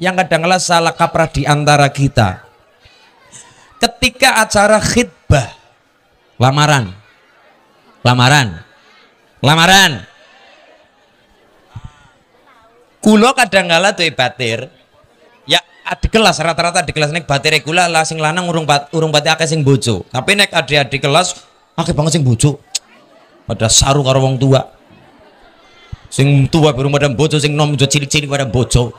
yang kadangkala salah kaprah di antara kita. Ketika acara khidbah, lamaran, lamaran, lamaran. Kulo kadangkala tuh batir, ya adik kelas rata-rata di kelas naik batir kula lah lanang urung bat, urung batir akeh sing bojo. Tapi nek adik-adik kelas akeh banget sing bojo. Pada saru karo wong tua. Sing tua berumah dan bojo, sing nom cilik-cilik pada bojo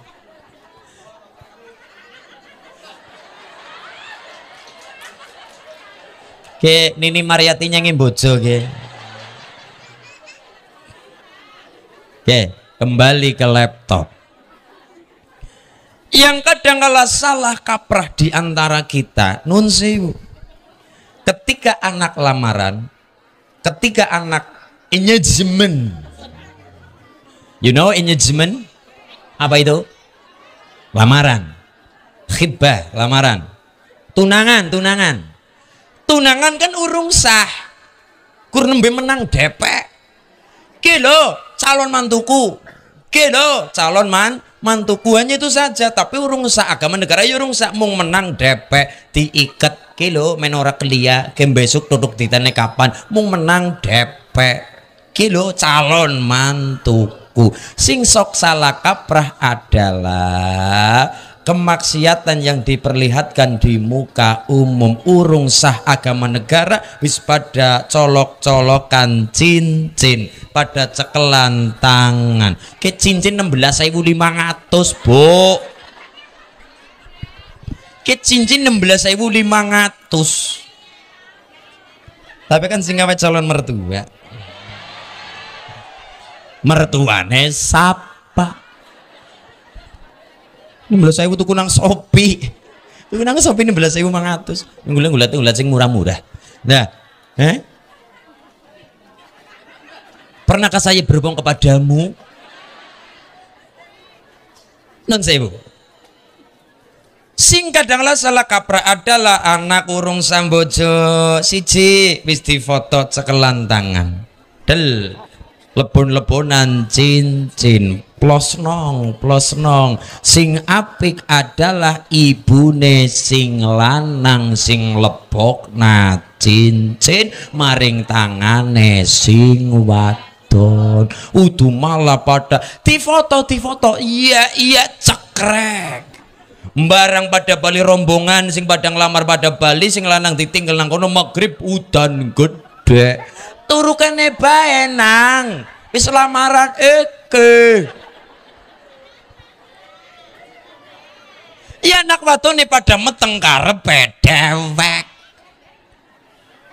ke Nini Mariati nyanyi bojo ke Oke, kembali ke laptop. Yang kadang kala salah kaprah di antara kita, nun sewu. Ketika anak lamaran, ketika anak engagement. You know engagement? Apa itu? Lamaran. Khibah, lamaran. Tunangan, tunangan tunangan kan urung sah kur nembe menang depek kilo calon mantuku kilo calon man mantuku hanya itu saja tapi urung sah agama negara ya urung sah mau menang depek diikat kilo menora kelia game besok duduk tanah kapan mau menang depek kilo calon mantuku sing sok salah kaprah adalah kemaksiatan yang diperlihatkan di muka umum urung sah agama negara wis pada colok-colokan cincin pada cekelan tangan ke cincin 16.500 bu ke cincin 16.500 tapi kan singgah calon mertua mertuane sap 15.000 tuku nang Shopee. Tuku nang Shopee 15.500. Ngulat-ngulat sing murah-murah. Nah, eh? Pernahkah saya berbohong kepadamu? Non sewu. Sing kadanglah salah kapra adalah anak urung sambojo siji wis difoto cekelan tangan. Del lebon-lebonan cincin Plus nong plus nong, sing apik adalah ibune sing lanang sing lebok na cincin maring tangane sing wadon udu malah pada difoto difoto iya iya cekrek barang pada Bali rombongan sing pada lamar pada Bali sing lanang ditinggal nang kono magrib udan gede turukane bae nang wis lamaran eke ya waktu watone pada meteng karepe dewek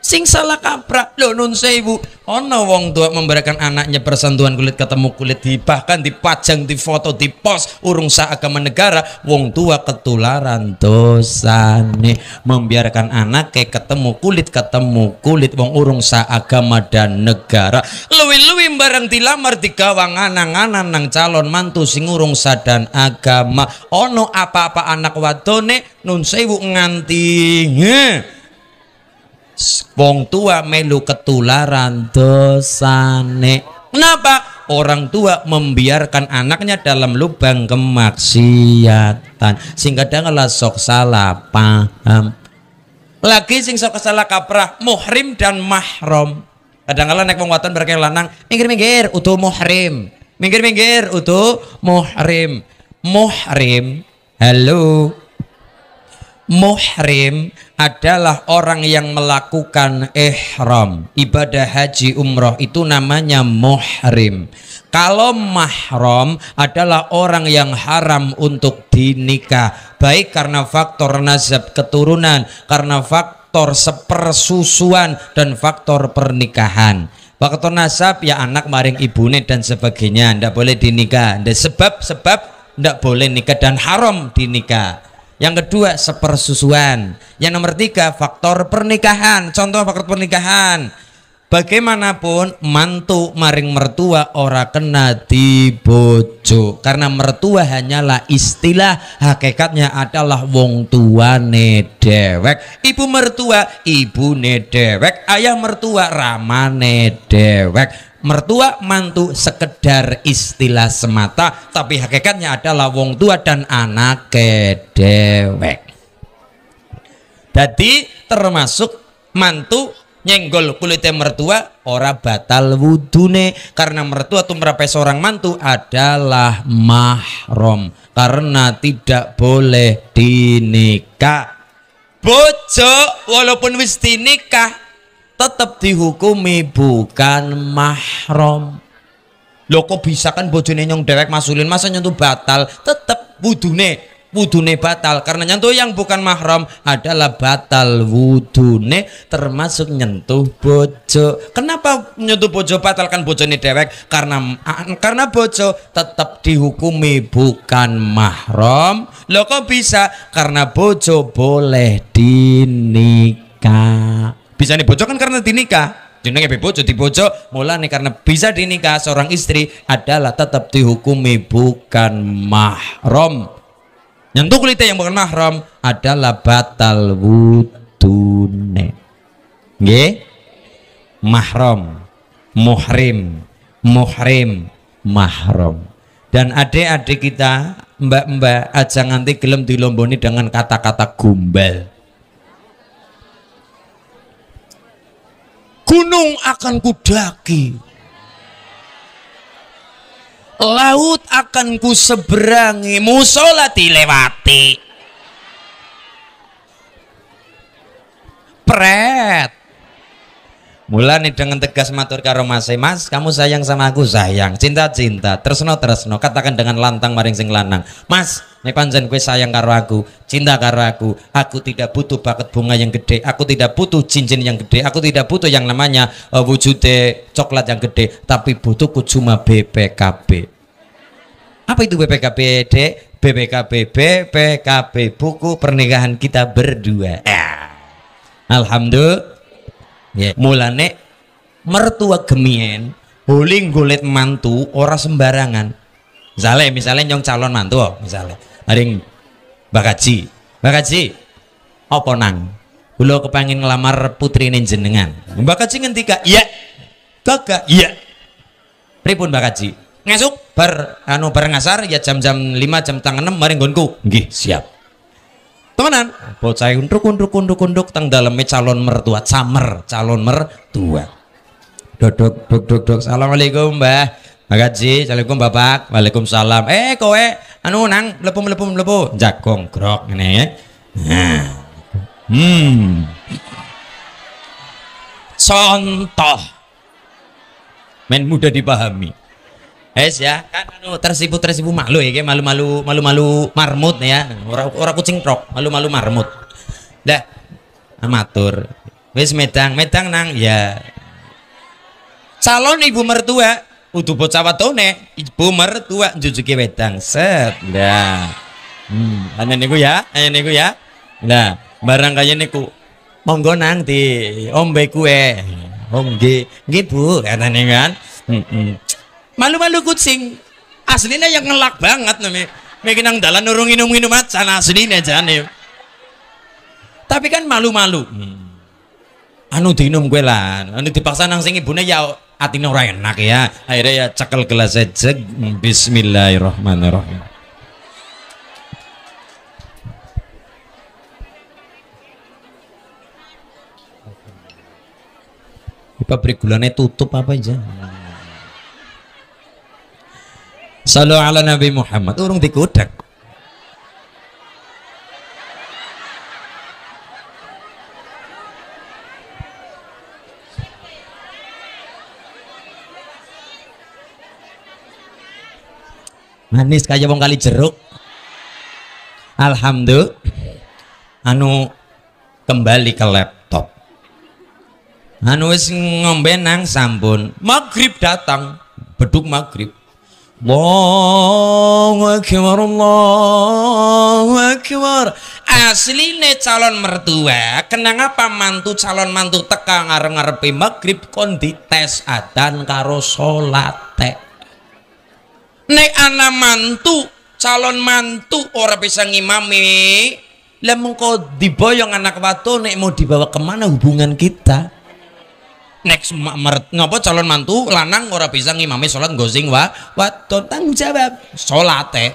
sing salah kaprah lho nun sewu ono wong tua memberikan anaknya persentuhan kulit ketemu kulit di bahkan dipajang di foto di pos urung agama negara wong tua ketularan dosa nih membiarkan anak kayak ketemu kulit ketemu kulit wong urung agama dan negara luwi-luwi bareng dilamar gawang anang-anang nang calon mantu sing urung dan agama ono apa-apa anak wadone nun sewu nganti He wong tua melu ketularan dosane kenapa orang tua membiarkan anaknya dalam lubang kemaksiatan sing kadang sok salah paham lagi sing sok salah kaprah muhrim dan mahrom kadang kala nek wong wadon lanang minggir-minggir utuh muhrim minggir-minggir utuh muhrim muhrim halo muhrim adalah orang yang melakukan ihram ibadah haji umroh itu namanya muhrim kalau mahram adalah orang yang haram untuk dinikah baik karena faktor nazab keturunan karena faktor sepersusuan dan faktor pernikahan faktor nasab ya anak maring ibune dan sebagainya ndak boleh dinikah sebab sebab ndak boleh nikah dan haram dinikah yang kedua sepersusuan yang nomor tiga faktor pernikahan contoh faktor pernikahan bagaimanapun mantu maring mertua ora kena dibojo karena mertua hanyalah istilah hakikatnya adalah wong tua dewek ibu mertua ibu dewek ayah mertua ramane dewek mertua mantu sekedar istilah semata tapi hakikatnya adalah wong tua dan anak kedewek jadi termasuk mantu nyenggol kulitnya mertua ora batal wudune karena mertua atau merapai seorang mantu adalah mahrum karena tidak boleh dinikah bojo walaupun wis dinikah tetap dihukumi bukan mahrom lo kok bisa kan bojone nyong derek masulin masa nyentuh batal tetap wudune wudune batal karena nyentuh yang bukan mahram adalah batal wudune termasuk nyentuh bojo kenapa nyentuh bojo batal kan bojone derek karena karena bojo tetap dihukumi bukan mahram lo kok bisa karena bojo boleh dinikah bisa dibojo kan karena dinikah jenenge bojo dibojo mulane karena bisa dinikah seorang istri adalah tetap dihukumi bukan mahram nyentuh kulitnya yang bukan mahram adalah batal wudune nggih mahram muhrim muhrim mahram dan adik-adik kita mbak-mbak aja nganti gelem dilomboni dengan kata-kata gumbel. Gunung akan kudaki. Laut akan kuseberangi, musola dilewati. Pret. Mulane dengan tegas matur karo Mas, eh, Mas, kamu sayang sama aku, sayang. Cinta-cinta, tresno tresno, katakan dengan lantang maring sing lanang. Mas, nek panjen kowe sayang karo aku, cinta karo aku, aku tidak butuh baket bunga yang gede, aku tidak butuh cincin yang gede, aku tidak butuh yang namanya uh, wujude coklat yang gede, tapi butuhku cuma BPKB. Apa itu BPKB, Dek? BPKB, BPKB buku pernikahan kita berdua. Eh. Ah. Alhamdulillah Yeah. Mulane mertua gemien boleh golet mantu ora sembarangan. Misalnya, misalnya nyong calon mantu, oh, misalnya, yang Bakaci, Bakaci, opo nang? Kulo kepengin ngelamar putri jenengan. Mbak Kaji ngendika, iya. Kagak, iya. Pripun Mbak Kaji? Ngesuk bar anu bar ngasar ya jam-jam 5 jam tangan 6 mari nggonku. Nggih, siap temenan bocah unduk unduk unduk unduk tang dalamnya calon mertua camer calon mertua dok dok dok dok dok assalamualaikum mbah Magaji, assalamualaikum bapak, waalaikumsalam. Eh kowe, anu nang, lepo lepo lepo jagong grok ini. ya nah. Hmm. Contoh. Men mudah dipahami. Es ya, kan anu tersipu tersipu malu ya, malu-malu malu-malu marmut ya. Orang orang kucing trok, malu-malu marmut. Dah amatur. Wes medang, medang nang ya. Calon ibu mertua, udah bocah watone, ibu mertua jujuki wedang. Set. Dah. Hmm, aneh niku ya, aneh niku ya. Nah, barang kaya niku monggo nang di ombe kue. Om nggih, kata Bu, kan. Hmm, hmm malu-malu kucing aslinya yang ngelak banget nih Mungkin nang dalan nurung minum-minum acan aslinya jane tapi kan malu-malu hmm. anu diminum gue lah anu dipaksa nang sing ibune ya atine ora enak ya akhirnya ya cekel gelas e jek bismillahirrahmanirrahim pabrik gulanya tutup apa aja? Salu ala Nabi Muhammad urung dikudak. Manis kaya wong kali jeruk. Alhamdulillah. Anu kembali ke laptop. Anu wis ngombe nang sampun. Maghrib datang, beduk maghrib Allahu akbar Allahu akbar asline calon mertua kenapa mantu calon mantu teka ngarep-ngarepe maghrib kon dites adan karo salat nek ana mantu calon mantu ora bisa ngimami lah mengko diboyong anak watu nek mau dibawa kemana hubungan kita next meret ngapa calon mantu lanang ora bisa ngimami sholat gosing wa wat tentang jawab sholat teh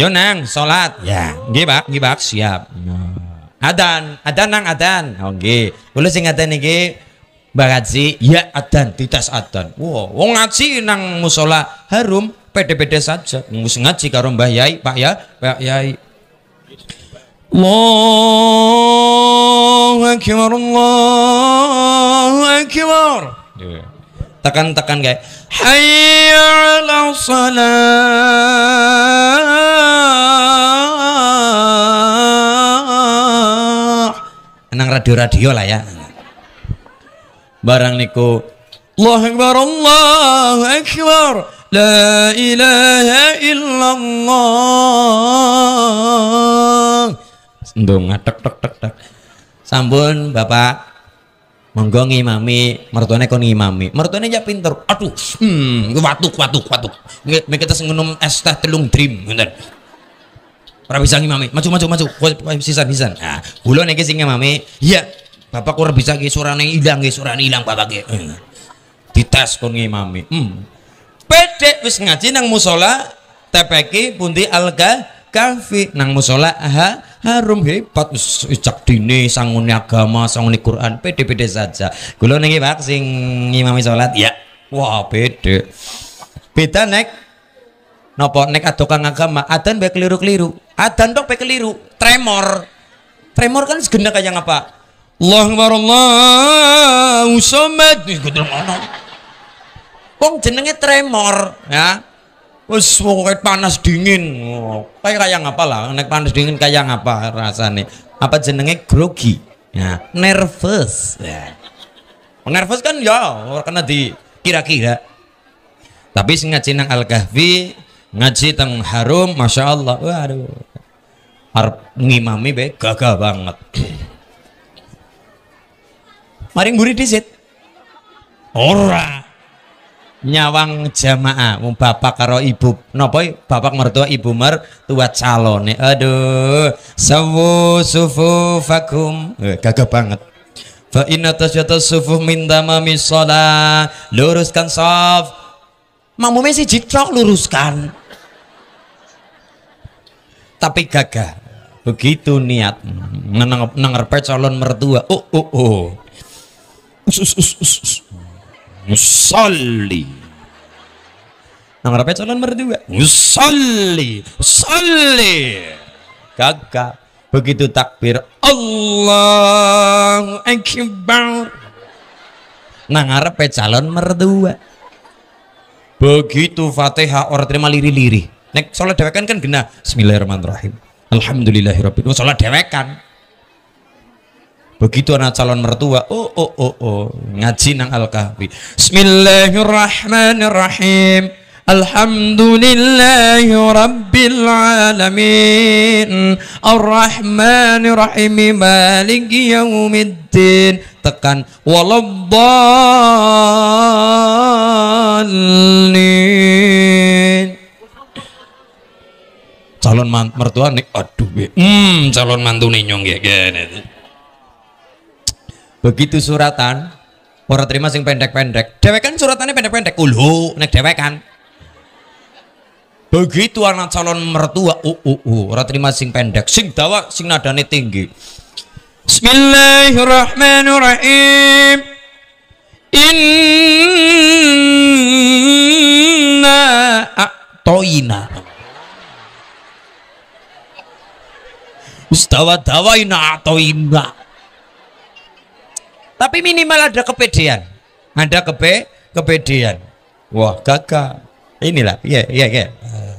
yo nang sholat ya gih Pak gih Pak siap nah. adan adan nang adan oke oh, boleh kula sing ngaten niki Mbak Haji ya adan titas adan wow wong ngaji nang musola harum pede-pede saja Ngus ngaji karo Mbah Yai Pak ya Pak Yai Wow Allahu Akbar Allahu Akbar iya. tekan-tekan guys. hayya ala salah enang radio-radio lah ya barang niku Allahu Akbar Allahu Akbar La ilaha illallah. Ndung tek tek tek tek. Sambun bapak monggo ngimami mertuanya kon ngimami mertuanya ya pinter aduh hmm watuk watuk watuk mek kita ngenom es telung dream ngoten ora bisa ngimami maju maju maju sisan bisa ah kula niki sing ngimami iya bapak ora bisa ki surane ilang ki surane ilang bapak ki hmm. dites kon ngimami hmm pede wis ngaji nang musola tepeki pundi alga kafi nang musola aha harum hebat ucap dini sanguni agama sanguni Quran pede-pede saja kula nengi Pak sing ngimami salat ya wah beda beda nek nopo nek adokan agama adan bae keliru-keliru adan dok bae keliru tremor tremor kan segendak aja ngapa Allahu Akbar Allahu Samad ngono Wong jenenge tremor ya Wes pokoke panas dingin. Oh, kayak kaya ngapa lah, nek panas dingin kaya ngapa rasane? Apa jenenge grogi? Ya, nervous. Ya. Nervous kan ya, karena di kira-kira. Tapi ngaji nang Al-Kahfi, ngaji teng Harum, Masya Allah. Waduh. Harap ngimami be gagah banget. Maring buri disit. Ora nyawang jamaah mau bapak karo ibu napa bapak mertua ibu mertua nih aduh sawu sufu vakum eh, gagah banget fa inna tasyata sufu minta mami luruskan sof mamu siji jitrok luruskan tapi gagah begitu niat nang nangerpe calon mertua oh oh oh us us us us us Musalli nang rapet calon gak usalli usalli, kakak begitu takbir Allah Akbar nang rapi calon mertua begitu fatihah orang terima liri-liri nek sholat dewekan kan genah Bismillahirrahmanirrahim Alhamdulillahirrahmanirrahim sholat dewekan begitu anak calon mertua oh oh oh oh ngaji nang al kahfi Bismillahirrahmanirrahim الحمد لله رب العالمين الرحمن الرحيم مالك يوم الدين tekan walabbalin calon mertua nih aduh be. hmm calon mantu nih nyong gini begitu suratan orang terima sing pendek-pendek dewekan suratannya pendek-pendek ulu nek dewekan begitu anak calon mertua uh uh uh ora terima sing pendek sing dawa sing nadane tinggi Bismillahirrahmanirrahim Inna a'toina ustawa inna a'toina Tapi minimal ada kepedean Ada kepe kepedean Wah gagal inilah ya ya ya